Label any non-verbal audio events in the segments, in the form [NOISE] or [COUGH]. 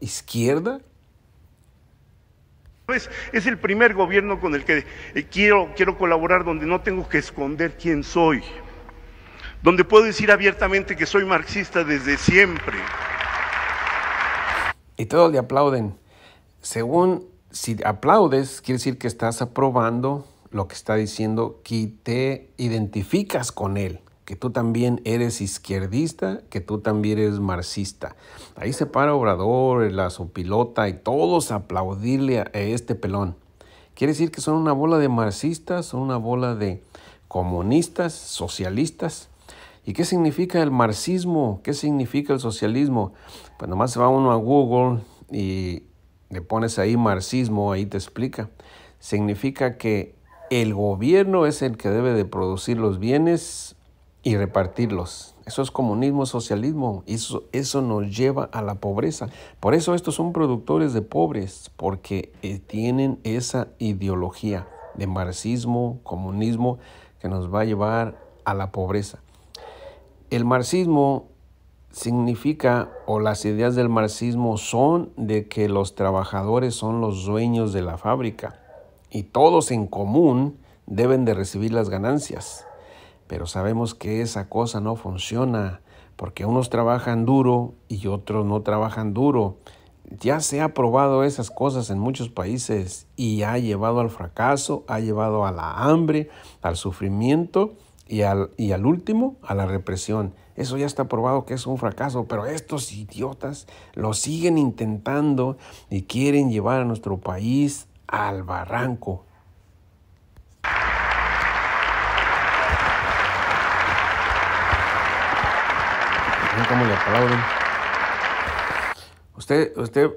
izquierda? Pues, es el primer gobierno con el que eh, quiero, quiero colaborar, donde no tengo que esconder quién soy, donde puedo decir abiertamente que soy marxista desde siempre. Y todos le aplauden. Según si aplaudes, quiere decir que estás aprobando lo que está diciendo, que te identificas con él que tú también eres izquierdista, que tú también eres marxista. Ahí se para Obrador, la pilota y todos aplaudirle a este pelón. Quiere decir que son una bola de marxistas, son una bola de comunistas, socialistas. ¿Y qué significa el marxismo? ¿Qué significa el socialismo? Pues nomás se va uno a Google y le pones ahí marxismo, ahí te explica. Significa que el gobierno es el que debe de producir los bienes y repartirlos. Eso es comunismo, socialismo. Eso, eso nos lleva a la pobreza. Por eso estos son productores de pobres, porque eh, tienen esa ideología de marxismo, comunismo, que nos va a llevar a la pobreza. El marxismo significa, o las ideas del marxismo son de que los trabajadores son los dueños de la fábrica y todos en común deben de recibir las ganancias pero sabemos que esa cosa no funciona, porque unos trabajan duro y otros no trabajan duro. Ya se ha probado esas cosas en muchos países y ha llevado al fracaso, ha llevado a la hambre, al sufrimiento y al, y al último, a la represión. Eso ya está probado que es un fracaso, pero estos idiotas lo siguen intentando y quieren llevar a nuestro país al barranco, Usted, usted,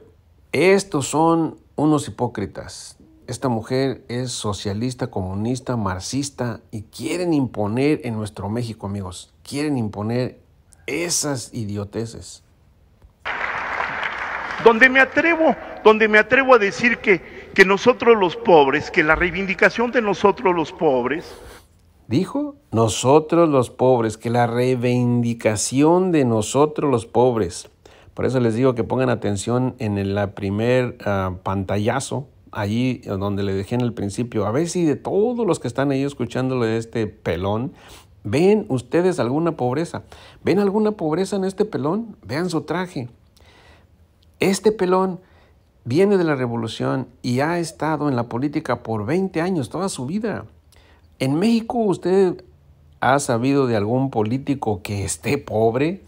estos son unos hipócritas. Esta mujer es socialista, comunista, marxista y quieren imponer en nuestro México, amigos. Quieren imponer esas idioteces. Donde me atrevo, donde me atrevo a decir que, que nosotros los pobres, que la reivindicación de nosotros los pobres, dijo, nosotros los pobres, que la reivindicación de nosotros los pobres. Por eso les digo que pongan atención en el primer ah, pantallazo, allí donde le dejé en el principio, a ver si de todos los que están ahí escuchándole este pelón, ven ustedes alguna pobreza, ven alguna pobreza en este pelón, vean su traje. Este pelón viene de la revolución y ha estado en la política por 20 años, toda su vida. ¿En México usted ha sabido de algún político que esté pobre?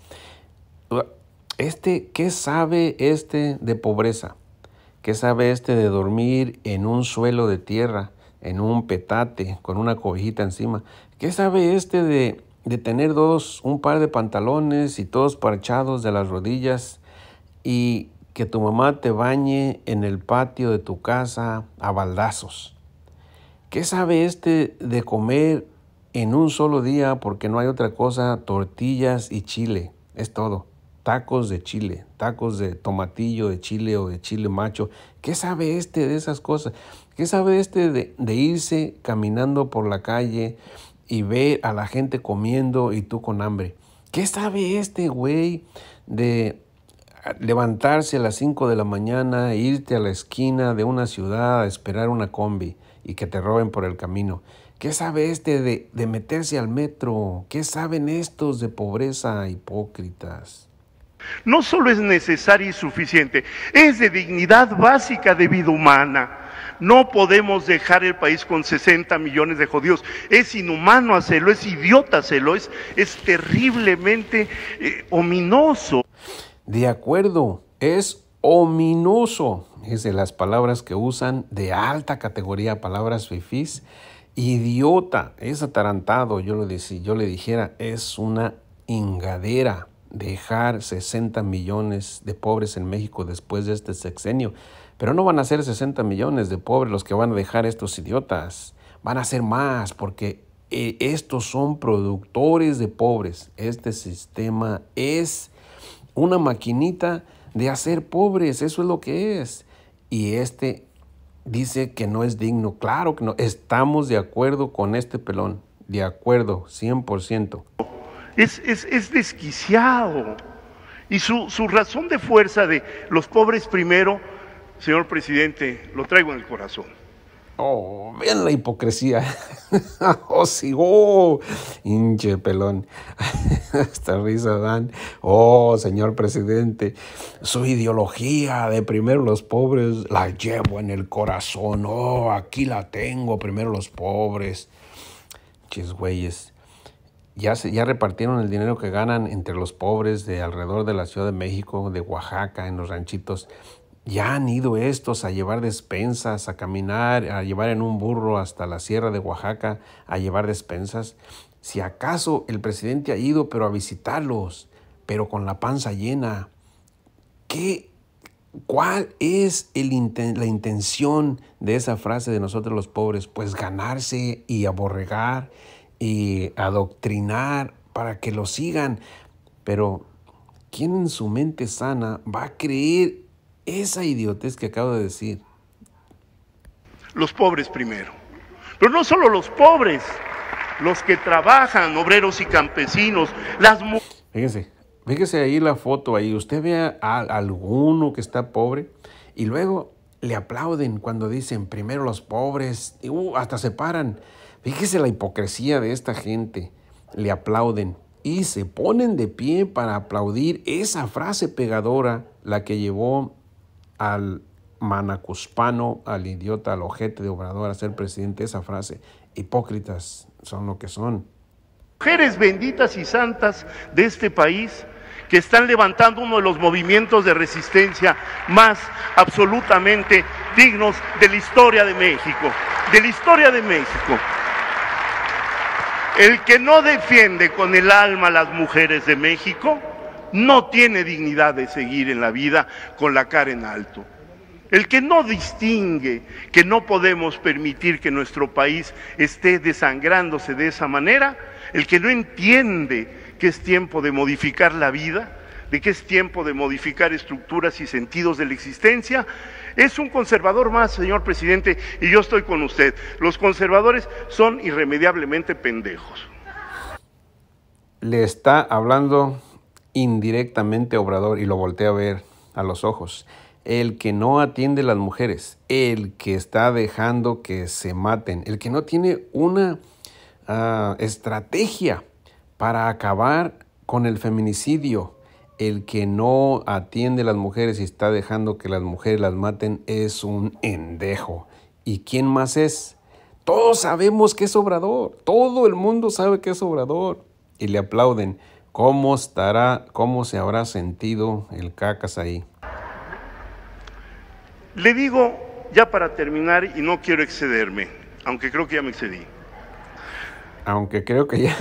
Este, ¿qué sabe este de pobreza? ¿Qué sabe este de dormir en un suelo de tierra, en un petate, con una cobijita encima? ¿Qué sabe este de, de tener dos, un par de pantalones y todos parchados de las rodillas y que tu mamá te bañe en el patio de tu casa a baldazos? ¿Qué sabe este de comer en un solo día porque no hay otra cosa? Tortillas y chile, es todo. Tacos de chile, tacos de tomatillo, de chile o de chile macho. ¿Qué sabe este de esas cosas? ¿Qué sabe este de, irse caminando por la calle y ver a la gente comiendo y tú con hambre? ¿Qué sabe este güey de levantarse a las 5 de la mañana, e irte a la esquina de una ciudad a esperar una combi? y que te roben por el camino. ¿Qué sabe este de, meterse al metro? ¿Qué saben estos de pobreza hipócritas? No solo es necesario y suficiente, es de dignidad básica de vida humana. No podemos dejar el país con 60 millones de jodidos. Es inhumano hacerlo, es idiota hacerlo, es, es terriblemente eh, ominoso. De acuerdo, es ominoso. Fíjense las palabras que usan de alta categoría, palabras fifís. Idiota, es atarantado, yo, lo yo le dijera, es una ingadera dejar 60 millones de pobres en México después de este sexenio. Pero no van a ser 60 millones de pobres los que van a dejar estos idiotas. Van a ser más porque eh, estos son productores de pobres. Este sistema es una maquinita de hacer pobres. Eso es lo que es y este dice que no es digno. Claro que no, estamos de acuerdo con este pelón, de acuerdo, 100%. Es, es, es desquiciado. Y su, su razón de fuerza de los pobres primero, señor presidente, lo traigo en el corazón. Oh, ven la hipocresía. [LAUGHS] oh, sí, oh, hinche pelón. Esta [LAUGHS] risa dan. Oh, señor presidente, su ideología de primero los pobres la llevo en el corazón. Oh, aquí la tengo, primero los pobres. Chis güeyes. Ya, se, ya repartieron el dinero que ganan entre los pobres de alrededor de la Ciudad de México, de Oaxaca, en los ranchitos ya han ido estos a llevar despensas, a caminar, a llevar en un burro hasta la sierra de Oaxaca, a llevar despensas. Si acaso el presidente ha ido, pero a visitarlos, pero con la panza llena. ¿Qué, ¿Cuál es el la intención de esa frase de nosotros los pobres? Pues ganarse y aborregar y adoctrinar para que lo sigan. Pero, ¿quién en su mente sana va a creer esa idiotez que acabo de decir. Los pobres primero. Pero no solo los pobres, los que trabajan, obreros y campesinos, las mujeres. Fíjense, ahí la foto, ahí usted ve a alguno que está pobre y luego le aplauden cuando dicen primero los pobres, y, uh, hasta se paran. Fíjese la hipocresía de esta gente, le aplauden y se ponen de pie para aplaudir esa frase pegadora, la que llevó al manacuspano, al idiota, al ojete de Obrador a ser presidente, esa frase. Hipócritas son lo que son. Mujeres benditas y santas de este país que están levantando uno de los movimientos de resistencia más absolutamente dignos de la historia de México, de la historia de México. El que no defiende con el alma a las mujeres de México, no tiene dignidad de seguir en la vida con la cara en alto. El que no distingue que no podemos permitir que nuestro país esté desangrándose de esa manera, el que no entiende que es tiempo de modificar la vida, de que es tiempo de modificar estructuras y sentidos de la existencia, es un conservador más, señor presidente, y yo estoy con usted. Los conservadores son irremediablemente pendejos. Le está hablando indirectamente Obrador y lo volteé a ver a los ojos. El que no atiende a las mujeres, el que está dejando que se maten, el que no tiene una ah, estrategia para acabar con el feminicidio, el que no atiende a las mujeres y está dejando que las mujeres las maten es un endejo. ¿Y quién más es? Todos sabemos que es obrador, todo el mundo sabe que es obrador y le aplauden ¿Cómo estará, cómo se habrá sentido el cacas ahí? Le digo, ya para terminar, y no quiero excederme, aunque creo que ya me excedí. Aunque creo que ya,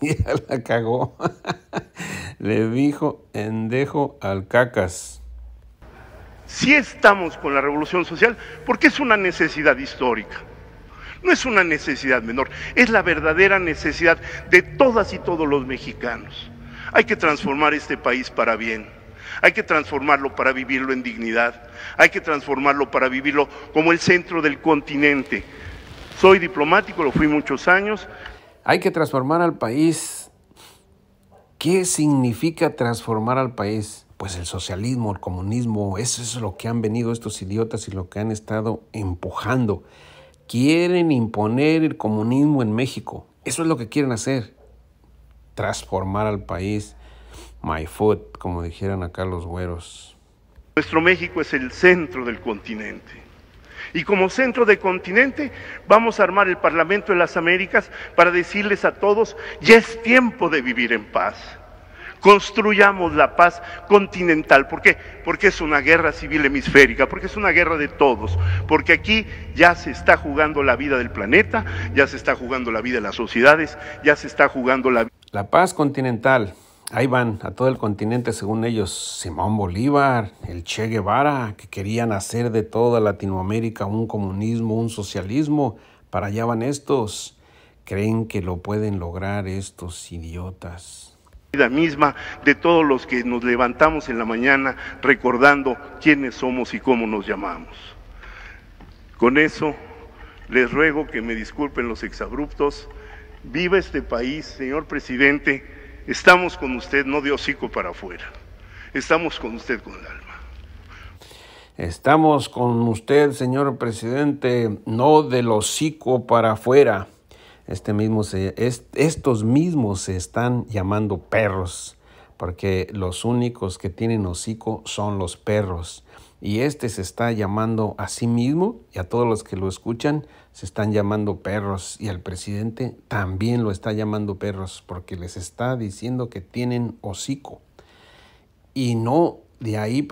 [LAUGHS] la cagó. [LAUGHS] Le dijo endejo al cacas. Si estamos con la revolución social, porque es una necesidad histórica no es una necesidad menor, es la verdadera necesidad de todas y todos los mexicanos. Hay que transformar este país para bien. Hay que transformarlo para vivirlo en dignidad. Hay que transformarlo para vivirlo como el centro del continente. Soy diplomático, lo fui muchos años. Hay que transformar al país. ¿Qué significa transformar al país? Pues el socialismo, el comunismo, eso es lo que han venido estos idiotas y lo que han estado empujando. Quieren imponer el comunismo en México. Eso es lo que quieren hacer. Transformar al país. My foot, como dijeran acá los güeros. Nuestro México es el centro del continente. Y como centro del continente vamos a armar el Parlamento de las Américas para decirles a todos, ya es tiempo de vivir en paz. Construyamos la paz continental. ¿Por qué? Porque es una guerra civil hemisférica, porque es una guerra de todos, porque aquí ya se está jugando la vida del planeta, ya se está jugando la vida de las sociedades, ya se está jugando la... La paz continental. Ahí van a todo el continente, según ellos, Simón Bolívar, el Che Guevara, que querían hacer de toda Latinoamérica un comunismo, un socialismo. Para allá van estos. Creen que lo pueden lograr estos idiotas misma de todos los que nos levantamos en la mañana recordando quiénes somos y cómo nos llamamos. Con eso les ruego que me disculpen los exabruptos. Viva este país, señor presidente. Estamos con usted, no de hocico para afuera. Estamos con usted con el alma. Estamos con usted, señor presidente, no de hocico para afuera. Este mismo estos mismos se están llamando perros, porque los únicos que tienen hocico son los perros. Y este se está llamando a sí mismo y a todos los que lo escuchan se están llamando perros. Y el presidente también lo está llamando perros porque les está diciendo que tienen hocico. Y no de ahí para...